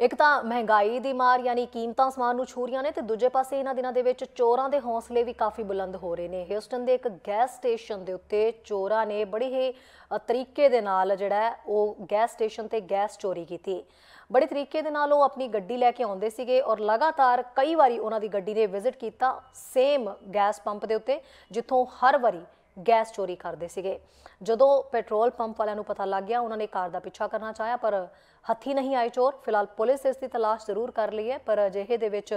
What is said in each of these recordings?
ਇੱਕ ਤਾਂ ਮਹਿੰਗਾਈ ਦੀ ਮਾਰ ਯਾਨੀ ਕੀਮਤਾਂ ਸਮਾਨ ਨੂੰ ਛੂ ਰਹੀਆਂ ਨੇ ਤੇ ਦੂਜੇ ਪਾਸੇ ਇਹਨਾਂ ਦਿਨਾਂ ਦੇ ਵਿੱਚ ਚੋਰਾਂ ਦੇ ਹੌਸਲੇ ਵੀ ਕਾਫੀ ਬੁਲੰਦ ਹੋ ਰਹੇ ਨੇ ਹਿਊਸਟਨ ਦੇ ਇੱਕ ਗੈਸ ਸਟੇਸ਼ਨ ਦੇ ਉੱਤੇ ਚੋਰਾਂ ਨੇ ਬੜੇ ਹੀ ਤਰੀਕੇ ਦੇ ਨਾਲ ਜਿਹੜਾ ਉਹ ਗੈਸ ਸਟੇਸ਼ਨ ਤੇ ਗੈਸ ਚੋਰੀ ਕੀਤੀ ਬੜੇ ਤਰੀਕੇ ਦੇ ਨਾਲ ਉਹ ਆਪਣੀ ਗੱਡੀ ਲੈ ਕੇ ਆਉਂਦੇ ਸੀਗੇ ਔਰ ਲਗਾਤਾਰ ਕਈ ਵਾਰੀ ਉਹਨਾਂ ਦੀ ਗੱਡੀ ਨੇ ਵਿਜ਼ਿਟ ਕੀਤਾ ਸੇਮ ਗੈਸ ਪੰਪ ਦੇ ਉੱਤੇ ਜਿੱਥੋਂ ਹਰ ਵਾਰੀ ਗੈਸ ਚੋਰੀ ਕਰਦੇ ਸੀਗੇ ਜਦੋਂ ਪੈਟਰੋਲ ਪੰਪ ਵਾਲਿਆਂ ਨੂੰ ਪਤਾ ਲੱਗ ਗਿਆ ਉਹਨਾਂ ਨੇ ਕਾਰ ਦਾ ਪਿੱਛਾ ਕਰਨਾ ਚਾਹਿਆ ਪਰ ਹੱਥੀ ਨਹੀਂ ਆਏ ਚੋਰ ਫਿਲਹਾਲ ਪੁਲਿਸ ਇਸ ਦੀ ਤਲਾਸ਼ ਜ਼ਰੂਰ ਕਰ ਲਈ ਹੈ ਪਰ ਅਜਿਹੇ ਦੇ ਵਿੱਚ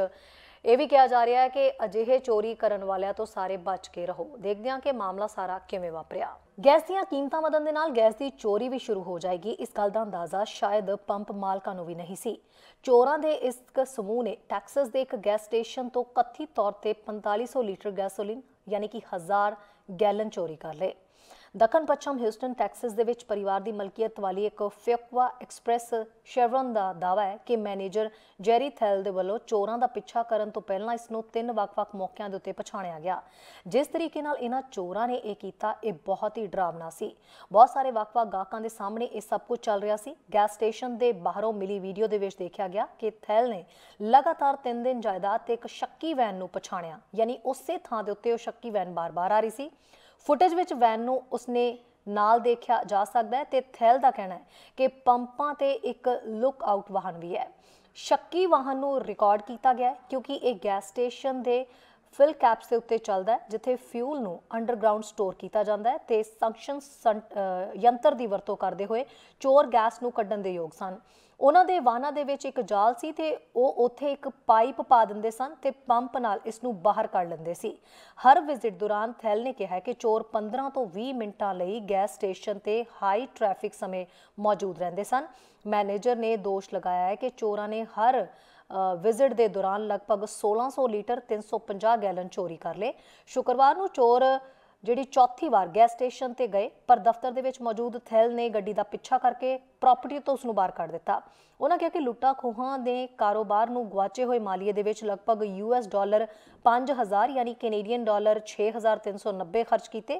ਇਹ ਵੀ ਕਿਹਾ ਜਾ ਰਿਹਾ ਹੈ ਕਿ ਅਜਿਹੇ ਚੋਰੀ ਕਰਨ ਵਾਲਿਆਂ ਤੋਂ ਸਾਰੇ ਬਚ ਕੇ ਰਹੋ ਦੇਖਦੇ ਹਾਂ ਕਿ ਮਾਮਲਾ ਸਾਰਾ ਕਿਵੇਂ ਵਾਪਰਿਆ ਗੈਸ ਦੀਆਂ ਕੀਮਤਾਂ ਵਧਣ ਦੇ ਨਾਲ ਗੈਸ ਦੀ ਚੋਰੀ ਵੀ ਸ਼ੁਰੂ ਹੋ ਜਾਏਗੀ ਇਸ ਗੱਲ ਦਾ ਅੰਦਾਜ਼ਾ ਸ਼ਾਇਦ ਪੰਪ ਮਾਲਕਾਂ ਨੂੰ ਵੀ ਨਹੀਂ ਸੀ ਚੋਰਾਂ ਦੇ ਇਸ ਸਮੂਹ ਨੇ ਟੈਕਸਸ ਦੇ ਇੱਕ ਗੈਸ ਸਟੇਸ਼ਨ ਤੋਂ ਕੱਥੀ ਤੌਰ ਤੇ 4500 ਲੀਟਰ ਗੈਸੋਲੀਨ ਯਾਨੀ ਕਿ 1000 ਗੈਲਨ ਚੋਰੀ ਕਰ ਲਏ ਦੱਖਣ ਪੱਛਮ ਹਿਊਸਟਨ ਟੈਕਸਸ ਦੇ ਵਿੱਚ ਪਰਿਵਾਰ ਦੀ ਮਲਕੀਅਤ ਵਾਲੀ ਇੱਕ ਫਿਕਵਾ ਐਕਸਪ੍ਰੈਸ ਸ਼ੈਵਰਨ ਦਾ ਦਾਵਾ ਹੈ ਕਿ ਮੈਨੇਜਰ ਜੈਰੀ ਥੈਲ ਦੇ ਵੱਲੋਂ ਚੋਰਾਂ ਦਾ ਪਿੱਛਾ ਕਰਨ ਤੋਂ ਪਹਿਲਾਂ ਇਸ ਨੂੰ ਤਿੰਨ ਵੱਖ-ਵੱਖ ਮੌਕਿਆਂ ਦੇ ਉੱਤੇ ਪਛਾਣਿਆ ਗਿਆ ਜਿਸ ਤਰੀਕੇ ਨਾਲ ਇਹਨਾਂ ਚੋਰਾਂ ਨੇ ਇਹ ਕੀਤਾ ਇਹ ਬਹੁਤ ਹੀ ਡਰਾਵਨਾ ਸੀ ਬਹੁਤ ਸਾਰੇ ਵੱਖ-ਵੱਖ ਗਾਹਕਾਂ ਦੇ ਸਾਹਮਣੇ ਇਹ ਸਭ ਕੁਝ ਚੱਲ ਰਿਹਾ ਸੀ ਗੈਸ ਸਟੇਸ਼ਨ ਦੇ ਬਾਹਰੋਂ ਮਿਲੀ ਵੀਡੀਓ ਦੇ ਵਿੱਚ ਦੇਖਿਆ ਗਿਆ ਕਿ ਥੈਲ ਨੇ ਲਗਾਤਾਰ 3 ਦਿਨ ਜਾਇਦਾਦ ਤੇ ਇੱਕ ਸ਼ੱਕੀ ਵੈਨ ਨੂੰ ਪਛਾਣਿਆ ਯਾਨੀ ਉਸੇ ਥਾਂ ਦੇ ਉੱਤੇ ਉਹ ਸ਼ੱਕੀ ਵੈਨ ਬਾਰ-ਬਾਰ ਆ ਰਹੀ ਸੀ ਫੁਟੇਜ ਵਿੱਚ ਵੈਨ ਨੂੰ ਉਸਨੇ ਨਾਲ ਦੇਖਿਆ ਜਾ ਸਕਦਾ ਹੈ ਤੇ ਥੈਲ ਦਾ ਕਹਿਣਾ ਹੈ ਕਿ ਪੰਪਾਂ ਤੇ ਇੱਕ ਲੁੱਕ ਆਊਟ ਵਾਹਨ ਵੀ ਹੈ ਸ਼ੱਕੀ ਵਾਹਨ ਨੂੰ ਰਿਕਾਰਡ ਕੀਤਾ ਗਿਆ ਕਿਉਂਕਿ ਇਹ ਗੈਸ ਸਟੇਸ਼ਨ ਦੇ ਫਿਲ ਕੈਪਸ ਦੇ ਉੱਤੇ ਚੱਲਦਾ ਜਿੱਥੇ ਫਿਊਲ ਨੂੰ ਅੰਡਰਗਰਾਉਂਡ ਸਟੋਰ ਕੀਤਾ ਜਾਂਦਾ ਹੈ ਤੇ ਸੰਕਸ਼ਨ ਯੰਤਰ ਦੀ ਵਰਤੋਂ ਕਰਦੇ ਹੋਏ ਚੋਰ ਗੈਸ ਨੂੰ ਕੱਢਣ ਦੇ ਯੋਗ ਸਨ ਉਹਨਾਂ ਦੇ ਵਾਹਨਾਂ ਦੇ ਵਿੱਚ ਇੱਕ ਜਾਲ ਸੀ ਤੇ ਉਹ ਉੱਥੇ ਇੱਕ ਪਾਈਪ ਪਾ ਦਿੰਦੇ ਸਨ ਤੇ ਪੰਪ ਨਾਲ ਇਸ ਨੂੰ ਬਾਹਰ ਕੱਢ ਲੈਂਦੇ ਸੀ ਹਰ ਵਿਜ਼ਿਟ ਦੌਰਾਨ ਥੈਲ ਨੇ ਕਿਹਾ ਕਿ ਚੋਰ 15 ਤੋਂ 20 ਮਿੰਟਾਂ ਲਈ ਗੈਸ ਸਟੇਸ਼ਨ ਤੇ ਹਾਈ ਟ੍ਰੈਫਿਕ ਸਮੇਂ ਮੌਜੂਦ ਰਹਿੰਦੇ ਸਨ ਮੈਨੇਜਰ ਨੇ ਦੋਸ਼ ਲਗਾਇਆ ਹੈ ਕਿ ਚੋਰਾਂ ਨੇ ਹਰ ਵਿਜ਼ਿਟ ਦੇ ਦੌਰਾਨ ਲਗਭਗ 1600 ਲੀਟਰ 350 ਗੈਲਨ ਚੋਰੀ ਕਰ ਲਏ ਸ਼ੁੱਕਰਵਾਰ ਨੂੰ ਚੋਰ ਜਿਹੜੀ ਚੌਥੀ ਵਾਰ ਗੈਸ ਸਟੇਸ਼ਨ ਤੇ ਗਏ ਪਰ ਦਫ਼ਤਰ ਦੇ ਵਿੱਚ ਮੌਜੂਦ ਥੈਲ ਨੇ ਗੱਡੀ ਦਾ ਪਿੱਛਾ ਕਰਕੇ ਪ੍ਰਾਪਰਟੀ ਤੋਂ ਉਸ ਨੂੰ ਬਾਹਰ ਕੱਢ ਦਿੱਤਾ ਉਹਨਾਂ ਕਿਹਾ ਕਿ ਲੁੱਟਾ ਖੋਹਾਂ ਦੇ ਕਾਰੋਬਾਰ ਨੂੰ ਗਵਾਚੇ ਹੋਏ ਮਾਲੀਏ ਦੇ ਵਿੱਚ ਲਗਭਗ ਯੂਐਸ ਡਾਲਰ 5000 ਯਾਨੀ ਕੈਨੇਡੀਅਨ ਡਾਲਰ 6390 ਖਰਚ ਕੀਤੇ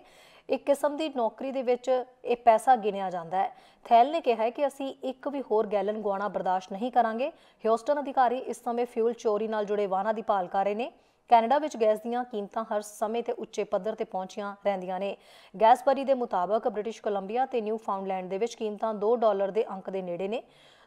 ਇੱਕ ਕਿਸਮ ਦੀ ਨੌਕਰੀ ਦੇ ਵਿੱਚ ਇਹ ਪੈਸਾ ਗਿਣਿਆ ਜਾਂਦਾ ਹੈ ਥੈਲ ਨੇ ਕਿਹਾ ਹੈ ਕਿ ਅਸੀਂ ਇੱਕ ਵੀ ਹੋਰ ਗੈਲਨ ਗਵਾਣਾ ਬਰਦਾਸ਼ਤ ਨਹੀਂ ਕਰਾਂਗੇ ਹਿਊਸਟਨ ਅਧਿਕਾਰੀ ਇਸ ਸਮੇਂ ਫਿਊਲ ਚੋਰੀ ਨਾਲ ਜੁੜੇ ਵਾਹਨਾਂ ਦੀ ਭਾਲ ਕਰ ਰਹੇ ਨੇ ਕੈਨੇਡਾ ਵਿੱਚ ਗੈਸ ਦੀਆਂ ਕੀਮਤਾਂ ਹਰ ਸਮੇਂ ਤੇ ਉੱਚੇ ਪੱਧਰ ਤੇ ਪਹੁੰਚੀਆਂ ਰਹਿੰਦੀਆਂ ਨੇ ਗੈਸ ਬਰੀ ਦੇ ਮੁਤਾਬਕ ਬ੍ਰਿਟਿਸ਼ ਕੋਲੰਬੀਆ ਤੇ ਨਿਊ ਫਾਊਂਡਲੈਂਡ ਦੇ ਵਿੱਚ ਕੀਮਤਾਂ 2 ਡਾਲਰ ਦੇ ਅੰਕ ਦੇ ਨੇੜੇ ਨੇ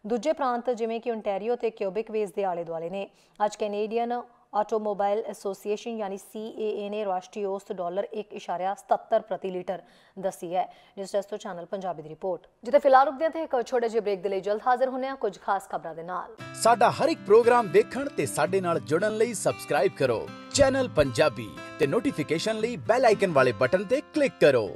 ਦੂਜੇ ਪ੍ਰਾਂਤ ਜਿਵੇਂ ਕਿ ਓਨਟਾਰੀਓ ਤੇ ਕਿਊਬਿਕ ਵੇਸ ਦੇ ਆਲੇ-ਦੁਆਲੇ ਨੇ ਅੱਜ ਕੈਨੇਡੀਅਨ ਆਟੋਮੋਬਾਈਲ ਐਸੋਸੀਏਸ਼ਨ ਯਾਨੀ ਸੀਏਏ ਨੇ ਰਾਸ਼ਟਰੀ ਔਸਤ ਡਾਲਰ 1.77 ਪ੍ਰਤੀ ਲੀਟਰ ਦੱਸੀ ਹੈ ਨਿਊਜ਼ ਡੈਸਕ ਤੋਂ ਚੈਨਲ ਪੰਜਾਬੀ ਦੀ ਰਿਪੋਰਟ ਜਿੱਥੇ ਫਿਲਹਾਲ ਰੁਕਦੇ ਹਾਂ ਤੇ ਇੱਕ ਛੋਟੇ ਜਿਹੇ ਬ੍ਰੇਕ ਦੇ ਲਈ ਜਲਦ ਹਾਜ਼ਰ ਹੁੰਨੇ ਆ ਕੁਝ ਖਾਸ ਖਬਰਾਂ ਦੇ ਨਾਲ ਸਾਡਾ ਹਰ ਇੱਕ ਪ੍ਰੋਗਰਾਮ ਦੇਖਣ ਤੇ ਸਾਡੇ ਨਾਲ ਜੁੜਨ ਲਈ ਸਬਸਕ੍ਰਾਈਬ ਕਰੋ ਚੈਨਲ ਪੰਜਾਬੀ ਤੇ ਨੋਟੀਫਿਕੇਸ਼ਨ ਲਈ ਬੈਲ ਆਈਕਨ ਵਾਲੇ ਬਟਨ ਤੇ ਕਲਿੱਕ ਕਰੋ